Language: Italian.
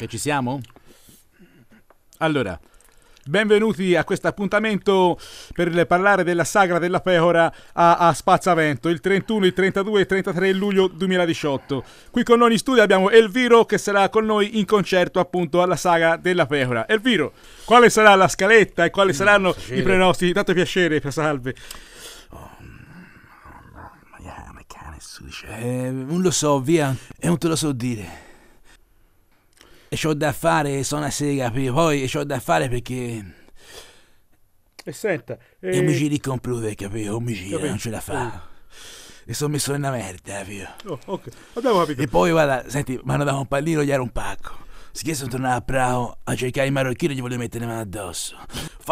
Che ci siamo? Allora, benvenuti a questo appuntamento per parlare della sagra della pecora a, a, Spazzavento, il 31, il 32 e il 33 luglio 2018. Qui con noi in studio abbiamo Elviro che sarà con noi in concerto appunto alla sagra della pecora. Elviro, quale sarà la scaletta e quali mm, saranno piacere. i pronostici? Tanto piacere, salve. Oh, eh, non lo so, via, eh, non te lo so dire ho da fare, sono a sega, poi ho da fare perché... E senta... E, e mi eh, giri con Pruve, capito? Mi gira, capito. non ce la fa. Eh. E sono messo nella merda, capito? Oh, ok, abbiamo capito. E poi, guarda, senti, mi hanno dato un pallino, gli era un pacco. Si chiese sono tornato a Prao a cercare i marocchini e gli voglio mettere mano addosso. Fa